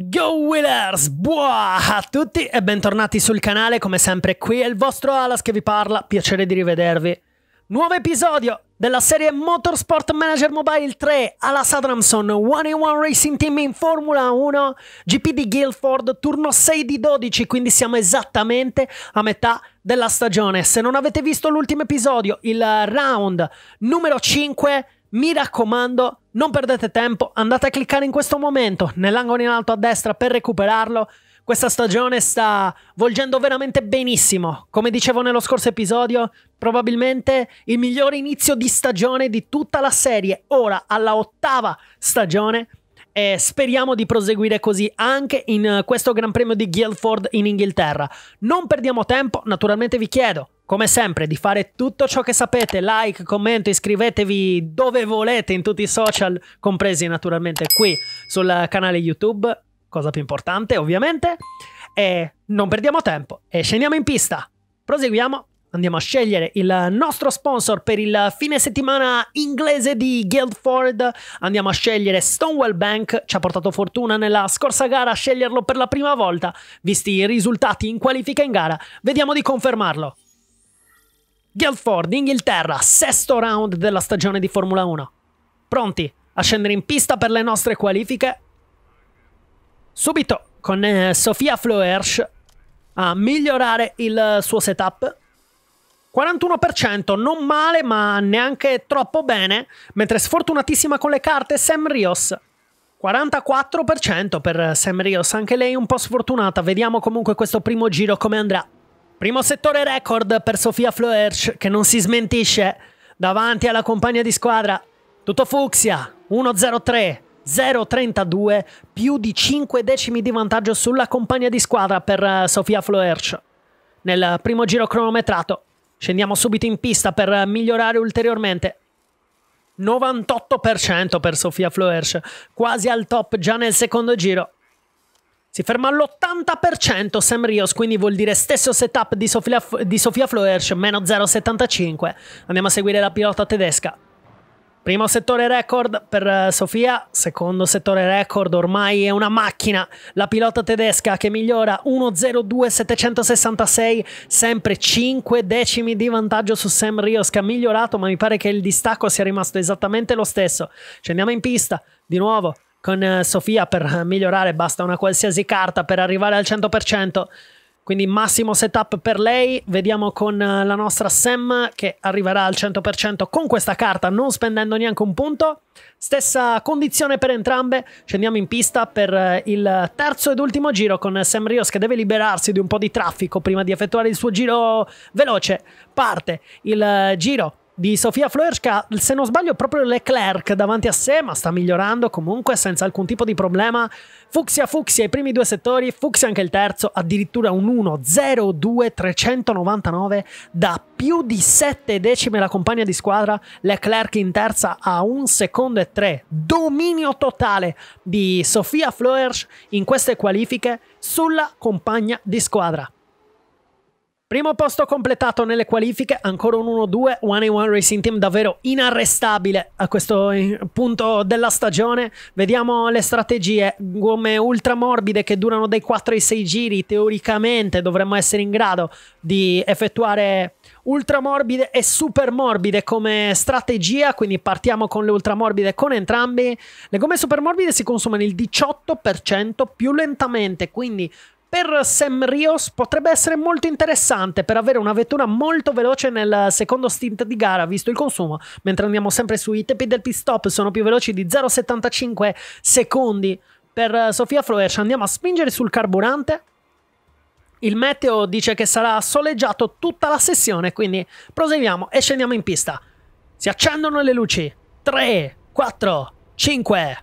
Go Wheelers! buah a tutti e bentornati sul canale, come sempre qui è il vostro Alas che vi parla, piacere di rivedervi. Nuovo episodio della serie Motorsport Manager Mobile 3, Alas Adramson, 1-1 in Racing Team in Formula 1, GP di Guilford, turno 6 di 12, quindi siamo esattamente a metà della stagione. Se non avete visto l'ultimo episodio, il round numero 5, mi raccomando non perdete tempo, andate a cliccare in questo momento nell'angolo in alto a destra per recuperarlo. Questa stagione sta volgendo veramente benissimo. Come dicevo nello scorso episodio, probabilmente il migliore inizio di stagione di tutta la serie. Ora alla ottava stagione e speriamo di proseguire così anche in eh, questo Gran Premio di Guildford in Inghilterra. Non perdiamo tempo, naturalmente vi chiedo come sempre di fare tutto ciò che sapete, like, commento, iscrivetevi dove volete in tutti i social, compresi naturalmente qui sul canale YouTube, cosa più importante ovviamente, e non perdiamo tempo e scendiamo in pista. Proseguiamo andiamo a scegliere il nostro sponsor per il fine settimana inglese di Guildford, andiamo a scegliere Stonewall Bank, ci ha portato fortuna nella scorsa gara a sceglierlo per la prima volta, visti i risultati in qualifica in gara, vediamo di confermarlo. Guildford, Inghilterra, sesto round della stagione di Formula 1. Pronti a scendere in pista per le nostre qualifiche? Subito con eh, Sofia Floersch a migliorare il suo setup 41% non male ma neanche troppo bene, mentre sfortunatissima con le carte Sam Rios. 44% per Sam Rios, anche lei un po' sfortunata, vediamo comunque questo primo giro come andrà. Primo settore record per Sofia Floersch che non si smentisce davanti alla compagna di squadra. Tutto fucsia, 1-0-3. 0-32, più di 5 decimi di vantaggio sulla compagna di squadra per eh, Sofia Floersch nel primo giro cronometrato. Scendiamo subito in pista per migliorare ulteriormente. 98% per Sofia Floersch, quasi al top già nel secondo giro. Si ferma all'80% Sam Rios, quindi vuol dire stesso setup di Sofia, di Sofia Floersch, meno 0,75. Andiamo a seguire la pilota tedesca. Primo settore record per eh, Sofia, secondo settore record ormai è una macchina, la pilota tedesca che migliora 1.02.766, sempre 5 decimi di vantaggio su Sam Rios che ha migliorato ma mi pare che il distacco sia rimasto esattamente lo stesso. Scendiamo in pista, di nuovo con eh, Sofia per migliorare basta una qualsiasi carta per arrivare al 100%. Quindi massimo setup per lei. Vediamo con eh, la nostra Sam che arriverà al 100% con questa carta, non spendendo neanche un punto. Stessa condizione per entrambe. Scendiamo in pista per eh, il terzo ed ultimo giro con Sam Rios che deve liberarsi di un po' di traffico prima di effettuare il suo giro veloce. Parte il eh, giro di Sofia Floerschka, se non sbaglio, proprio Leclerc davanti a sé, ma sta migliorando comunque senza alcun tipo di problema. Fuxia Fuxia i primi due settori, Fuxia anche il terzo, addirittura un 1-0-2-399 da più di 7 decime la compagna di squadra, Leclerc in terza a 1 secondo e 3. Dominio totale di Sofia Floersch in queste qualifiche sulla compagna di squadra. Primo posto completato nelle qualifiche, ancora un 1-2, One One Racing Team davvero inarrestabile a questo eh, punto della stagione. Vediamo le strategie, gomme ultramorbide che durano dai 4 ai 6 giri, teoricamente dovremmo essere in grado di effettuare ultramorbide e super morbide come strategia, quindi partiamo con le ultramorbide con entrambi. Le gomme super morbide si consumano il 18% più lentamente, quindi per Sam Rios potrebbe essere molto interessante per avere una vettura molto veloce nel secondo stint di gara, visto il consumo. Mentre andiamo sempre sui tempi del pit stop, sono più veloci di 0,75 secondi per eh, Sofia Floer. Andiamo a spingere sul carburante. Il meteo dice che sarà soleggiato tutta la sessione, quindi proseguiamo e scendiamo in pista. Si accendono le luci. 3, 4, 5,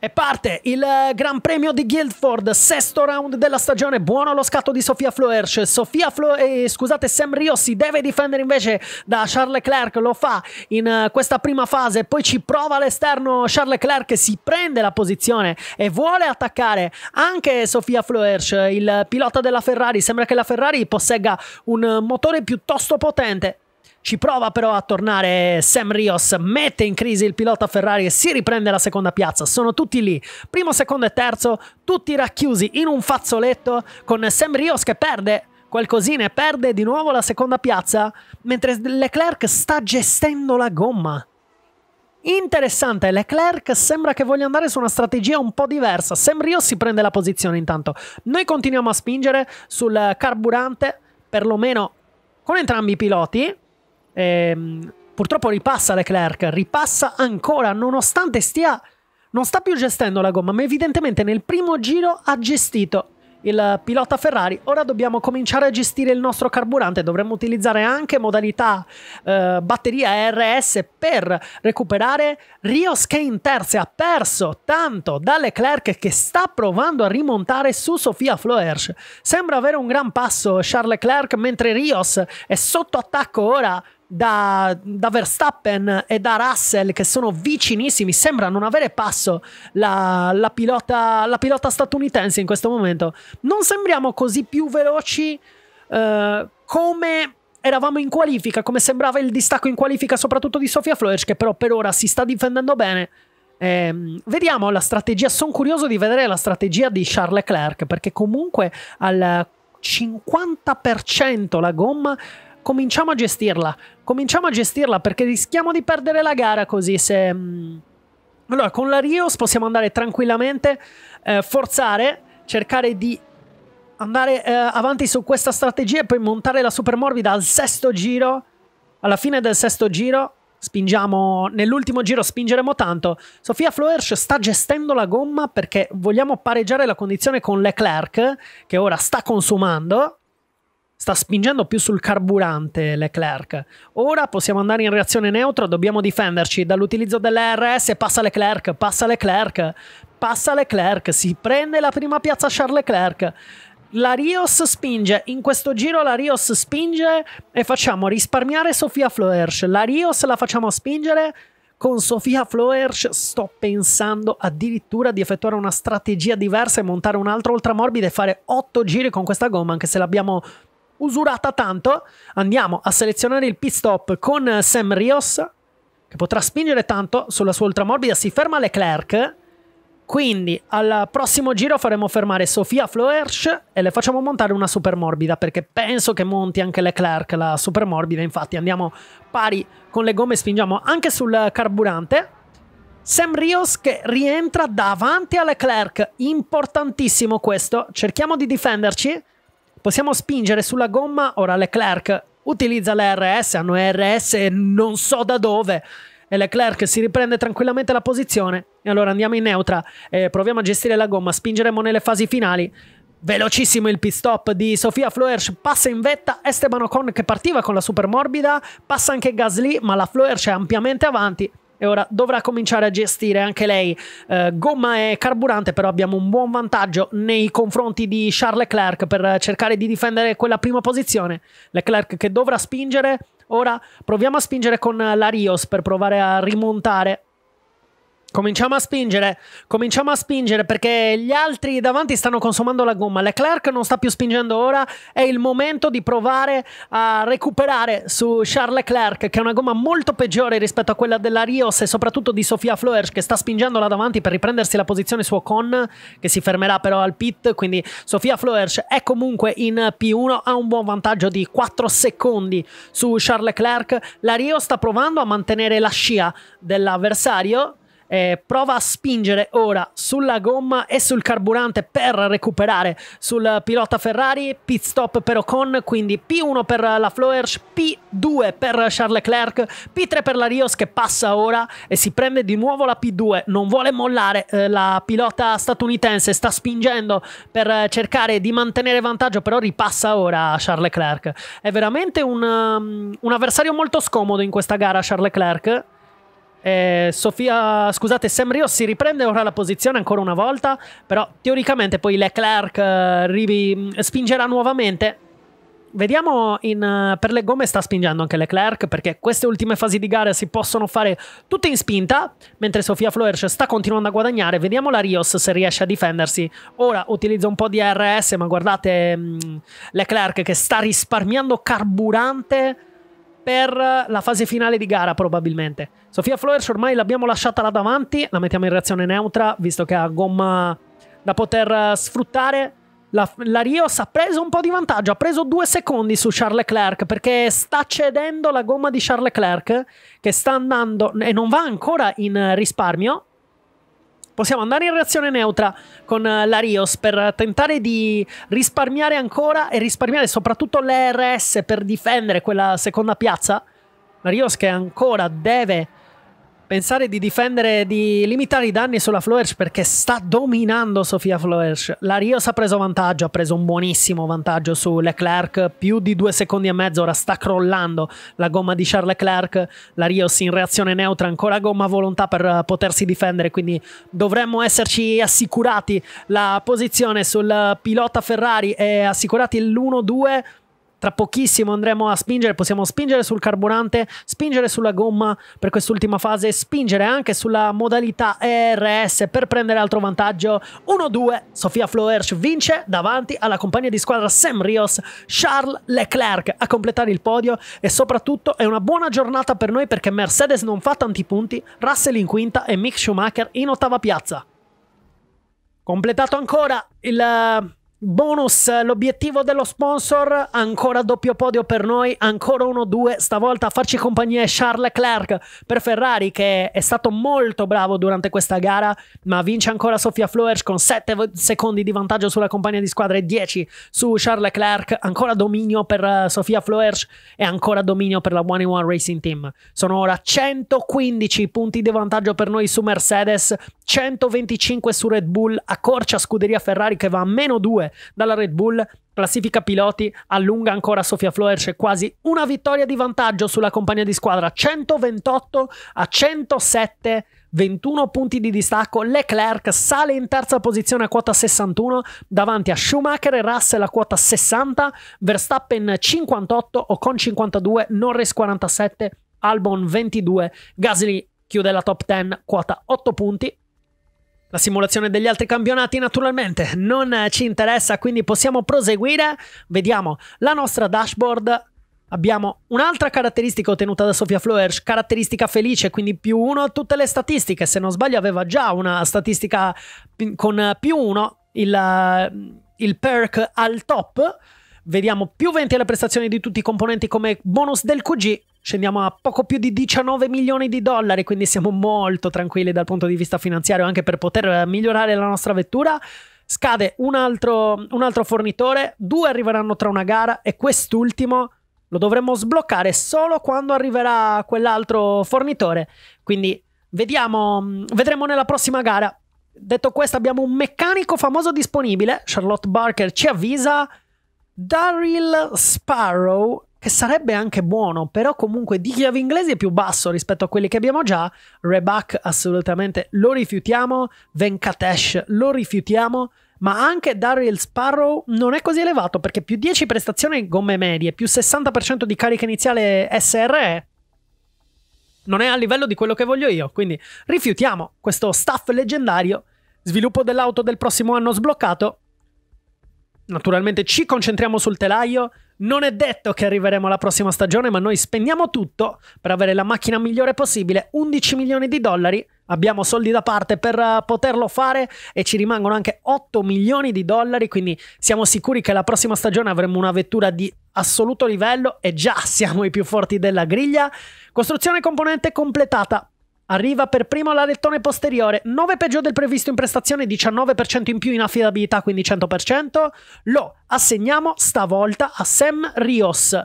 e parte il eh, Gran Premio di Guildford, sesto round della stagione, buono lo scatto di Sofia Floersch, Sofia Flo eh, scusate Sam Rio si deve difendere invece da Charles Leclerc, lo fa in uh, questa prima fase, poi ci prova all'esterno Charles Leclerc, si prende la posizione e vuole attaccare anche Sofia Floersch, il pilota della Ferrari, sembra che la Ferrari possegga un motore piuttosto potente, ci prova però a tornare Sam Rios, mette in crisi il pilota Ferrari e si riprende la seconda piazza. Sono tutti lì, primo, secondo e terzo, tutti racchiusi in un fazzoletto con Sam Rios che perde qualcosina e perde di nuovo la seconda piazza, mentre Leclerc sta gestendo la gomma. Interessante, Leclerc sembra che voglia andare su una strategia un po' diversa. Sam Rios si prende la posizione intanto. Noi continuiamo a spingere sul carburante, perlomeno con entrambi i piloti. Ehm, purtroppo ripassa Leclerc, ripassa ancora, nonostante stia... Non sta più gestendo la gomma, ma evidentemente nel primo giro ha gestito il pilota Ferrari. Ora dobbiamo cominciare a gestire il nostro carburante, dovremmo utilizzare anche modalità eh, batteria RS per recuperare Rios che in terza ha perso tanto da Leclerc che sta provando a rimontare su Sofia Floersch. Sembra avere un gran passo Charles Leclerc mentre Rios è sotto attacco ora da, da, Verstappen e da Russell che sono vicinissimi, sembra non avere passo la, la, pilota, la pilota, statunitense in questo momento. Non sembriamo così più veloci eh, come eravamo in qualifica, come sembrava il distacco in qualifica soprattutto di Sofia Flores che però per ora si sta difendendo bene. Eh, vediamo la strategia, sono curioso di vedere la strategia di Charles Leclerc perché comunque al 50% la gomma cominciamo a gestirla. Cominciamo a gestirla perché rischiamo di perdere la gara così se... Mm. Allora, con la Rios possiamo andare tranquillamente, eh, forzare, cercare di andare eh, avanti su questa strategia e poi montare la super morbida al sesto giro. Alla fine del sesto giro spingiamo nell'ultimo giro spingeremo tanto Sofia Floersch sta gestendo la gomma perché vogliamo pareggiare la condizione con Leclerc che ora sta consumando Sta spingendo più sul carburante Leclerc. Ora possiamo andare in reazione neutra, dobbiamo difenderci dall'utilizzo dell'RS. Passa Leclerc, passa Leclerc, passa Leclerc, si prende la prima piazza Charles Leclerc. La Rios spinge, in questo giro la Rios spinge e facciamo risparmiare Sofia Floersch. La Rios la facciamo spingere con Sofia Floersch sto pensando addirittura di effettuare una strategia diversa e montare un altro ultramorbide e fare 8 giri con questa gomma, anche se l'abbiamo usurata tanto, andiamo a selezionare il pit stop con Sam Rios, che potrà spingere tanto sulla sua ultramorbida, si ferma Leclerc, quindi al prossimo giro faremo fermare Sofia Floersch e le facciamo montare una supermorbida, perché penso che monti anche Leclerc la supermorbida, infatti andiamo pari con le gomme, e spingiamo anche sul carburante, Sam Rios che rientra davanti a Leclerc, importantissimo questo, cerchiamo di difenderci, Possiamo spingere sulla gomma, ora Leclerc utilizza l'RS, hanno RS non so da dove e Leclerc si riprende tranquillamente la posizione e allora andiamo in neutra e proviamo a gestire la gomma, spingeremo nelle fasi finali. Velocissimo il pit stop di Sofia Floersch, passa in vetta Esteban Ocon che partiva con la super morbida, passa anche Gasly ma la Floersch è ampiamente avanti e ora dovrà cominciare a gestire anche lei eh, gomma e carburante però abbiamo un buon vantaggio nei confronti di Charles Leclerc per cercare di difendere quella prima posizione Leclerc che dovrà spingere ora proviamo a spingere con la Rios per provare a rimontare Cominciamo a spingere, cominciamo a spingere perché gli altri davanti stanno consumando la gomma. Leclerc non sta più spingendo ora, è il momento di provare a recuperare su Charles Leclerc che è una gomma molto peggiore rispetto a quella della Rios e soprattutto di Sofia Floers che sta spingendo là davanti per riprendersi la posizione su Ocon che si fermerà però al pit, quindi Sofia Floers è comunque in P1, ha un buon vantaggio di 4 secondi su Charles Leclerc. La Rios sta provando a mantenere la scia dell'avversario eh, prova a spingere ora sulla gomma e sul carburante per recuperare sul pilota Ferrari. Pit stop per Ocon, quindi P1 per la Floersch, P2 per Charles Leclerc, P3 per la Rios che passa ora e si prende di nuovo la P2. Non vuole mollare eh, la pilota statunitense, sta spingendo per eh, cercare di mantenere vantaggio, però ripassa ora Charles Leclerc. È veramente un, um, un avversario molto scomodo in questa gara Charles Leclerc. Eh, Sofia, scusate, Sam Rio si riprende ora la posizione ancora una volta, però teoricamente poi Leclerc eh, Rivi, mm, spingerà nuovamente. Vediamo in, eh, per le gomme sta spingendo anche Leclerc perché queste ultime fasi di gara si possono fare tutte in spinta mentre Sofia Floersch sta continuando a guadagnare. Vediamo la Rios se riesce a difendersi. Ora utilizza un po' di RS ma guardate mh, mm, Leclerc che sta risparmiando carburante per la fase finale di gara probabilmente. Sofia Flores ormai l'abbiamo lasciata là davanti, la mettiamo in reazione neutra visto che ha gomma da poter eh, sfruttare. La, la Rios ha preso un po' di vantaggio, ha preso due secondi su Charles Leclerc perché sta cedendo la gomma di Charles Leclerc che sta andando e non va ancora in risparmio possiamo andare in reazione neutra con eh, la Rios per tentare di risparmiare ancora e risparmiare soprattutto l'ERS per difendere quella seconda piazza. La Rios che ancora deve Pensare di difendere, di limitare i danni sulla Floersch perché sta dominando Sofia Floersch. La Rios ha preso vantaggio, ha preso un buonissimo vantaggio su Leclerc, più di due secondi e mezzo, ora sta crollando la gomma di Charles Leclerc. La Rios in reazione neutra, ancora gomma volontà per eh, potersi difendere, quindi dovremmo esserci assicurati la posizione sul pilota Ferrari e assicurati l'1-2 tra pochissimo andremo a spingere, possiamo spingere sul carburante, spingere sulla gomma per quest'ultima fase, spingere anche sulla modalità ERS per prendere altro vantaggio. 1-2, Sofia Floersch vince davanti alla compagnia di squadra Sam Rios, Charles Leclerc a completare il podio e soprattutto è una buona giornata per noi perché Mercedes non fa tanti punti, Russell in quinta e Mick Schumacher in ottava piazza. Completato ancora il Bonus, l'obiettivo dello sponsor, ancora doppio podio per noi, ancora 1-2, stavolta a farci compagnia è Charles Leclerc per Ferrari che è stato molto bravo durante questa gara, ma vince ancora Sofia Flores con 7 secondi di vantaggio sulla compagnia di squadra e 10 su Charles Leclerc, ancora dominio per eh, Sofia Flores e ancora dominio per la 1-1 Racing Team. Sono ora 115 punti di vantaggio per noi su Mercedes, 125 su Red Bull, accorcia scuderia Ferrari che va a meno 2 dalla Red Bull. Classifica piloti allunga ancora Sofia Floer, c'è quasi una vittoria di vantaggio sulla compagnia di squadra, 128 a 107 21 punti di distacco. Leclerc sale in terza posizione a quota 61 davanti a Schumacher e Russell a quota 60, Verstappen 58 o con 52, Norris 47, Albon 22, Gasly chiude la top 10 quota 8 punti. La simulazione degli altri campionati naturalmente non ci interessa, quindi possiamo proseguire. Vediamo la nostra dashboard. Abbiamo un'altra caratteristica ottenuta da Sofia Floers, caratteristica felice, quindi più uno a tutte le statistiche. Se non sbaglio aveva già una statistica con più uno, il, il perk al top. Vediamo più 20 alle prestazioni di tutti i componenti come bonus del QG scendiamo a poco più di 19 milioni di dollari, quindi siamo molto tranquilli dal punto di vista finanziario anche per poter eh, migliorare la nostra vettura. Scade un altro, un altro fornitore, due arriveranno tra una gara e quest'ultimo lo dovremmo sbloccare solo quando arriverà quell'altro fornitore. Quindi vediamo, mm, vedremo nella prossima gara. Detto questo, abbiamo un meccanico famoso disponibile. Charlotte Barker ci avvisa. Daryl Sparrow che sarebbe anche buono, però comunque di chiavi inglesi è più basso rispetto a quelli che abbiamo già. Reback assolutamente lo rifiutiamo, Venkatesh lo rifiutiamo, ma anche Daryl Sparrow non è così elevato perché più 10 prestazioni gomme medie, più 60% di carica iniziale SRE non è a livello di quello che voglio io, quindi rifiutiamo questo staff leggendario, sviluppo dell'auto del prossimo anno sbloccato. Naturalmente ci concentriamo sul telaio, non è detto che arriveremo alla prossima stagione, ma noi spendiamo tutto per avere la macchina migliore possibile, 11 milioni di dollari, abbiamo soldi da parte per eh, poterlo fare e ci rimangono anche 8 milioni di dollari, quindi siamo sicuri che la prossima stagione avremo una vettura di assoluto livello e già siamo i più forti della griglia. Costruzione componente completata, Arriva per primo l'alettone posteriore, 9 peggio del previsto in prestazione, 19% in più in affidabilità, quindi 100%. Lo assegniamo stavolta a Sam Rios,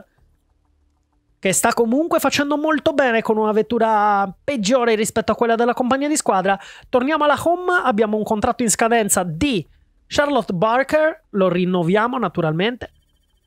che sta comunque facendo molto bene con una vettura peggiore rispetto a quella della compagnia di squadra. Torniamo alla home, abbiamo un contratto in scadenza di Charlotte Barker, lo rinnoviamo naturalmente.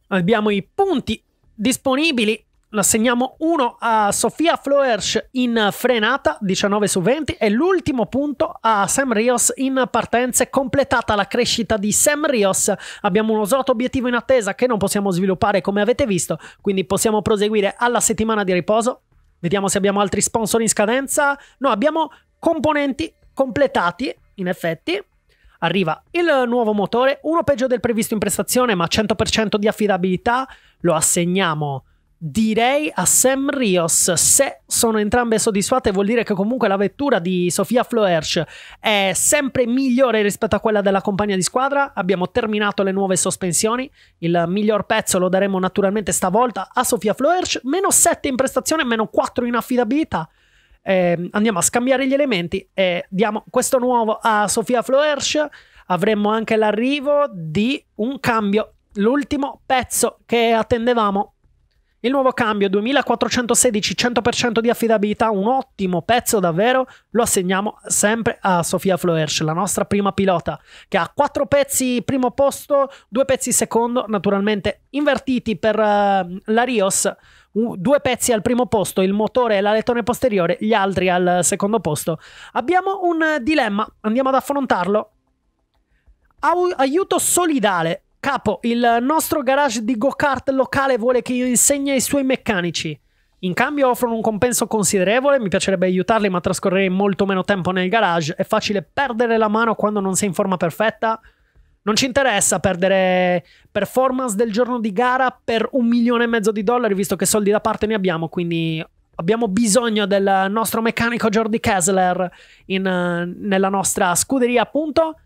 Abbiamo i punti disponibili L'assegniamo 1 a Sofia Floersch in frenata 19 su 20 e l'ultimo punto a Sam Rios in partenze completata la crescita di Sam Rios abbiamo uno slot obiettivo in attesa che non possiamo sviluppare come avete visto quindi possiamo proseguire alla settimana di riposo vediamo se abbiamo altri sponsor in scadenza no abbiamo componenti completati in effetti arriva il nuovo motore uno peggio del previsto in prestazione ma 100% di affidabilità lo assegniamo Direi a Sam Rios, se sono entrambe soddisfatte vuol dire che comunque la vettura di Sofia Floersch è sempre migliore rispetto a quella della compagna di squadra, abbiamo terminato le nuove sospensioni, il miglior pezzo lo daremo naturalmente stavolta a Sofia Floersch, meno 7 in prestazione, meno 4 in affidabilità, eh, andiamo a scambiare gli elementi e diamo questo nuovo a Sofia Floersch, avremo anche l'arrivo di un cambio, l'ultimo pezzo che attendevamo il nuovo cambio 2416 100% di affidabilità, un ottimo pezzo davvero, lo assegniamo sempre a Sofia Floersch, la nostra prima pilota, che ha quattro pezzi primo posto, due pezzi secondo, naturalmente invertiti per uh, la Rios, uh, due pezzi al primo posto, il motore e l'alettone posteriore, gli altri al secondo posto. Abbiamo un dilemma, andiamo ad affrontarlo. aiuto solidale Capo, il nostro garage di go-kart locale vuole che io insegni ai suoi meccanici. In cambio offrono un compenso considerevole, mi piacerebbe aiutarli ma trascorrerei molto meno tempo nel garage, è facile perdere la mano quando non sei in forma perfetta. Non ci interessa perdere performance del giorno di gara per un milione e mezzo di dollari, visto che soldi da parte ne abbiamo, quindi abbiamo bisogno del nostro meccanico Jordi Kessler in, eh, nella nostra scuderia appunto.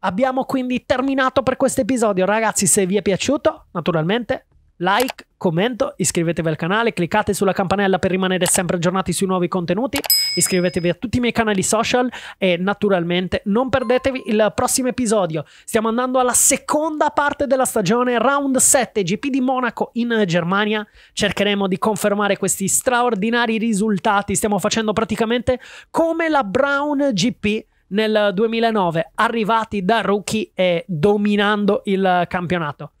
Abbiamo quindi terminato per questo episodio. Ragazzi, se vi è piaciuto, naturalmente, like, commento, iscrivetevi al canale, cliccate sulla campanella per rimanere sempre aggiornati sui nuovi contenuti, iscrivetevi a tutti i miei canali social e naturalmente non perdetevi il prossimo episodio. Stiamo andando alla seconda parte della stagione, round 7 GP di Monaco in Germania. Cercheremo di confermare questi straordinari risultati. Stiamo facendo praticamente come la Brown GP nel 2009, arrivati da rookie e dominando il campionato.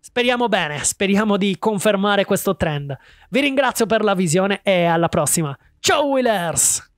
Speriamo bene, speriamo di confermare questo trend. Vi ringrazio per la visione e alla prossima. Ciao Willers!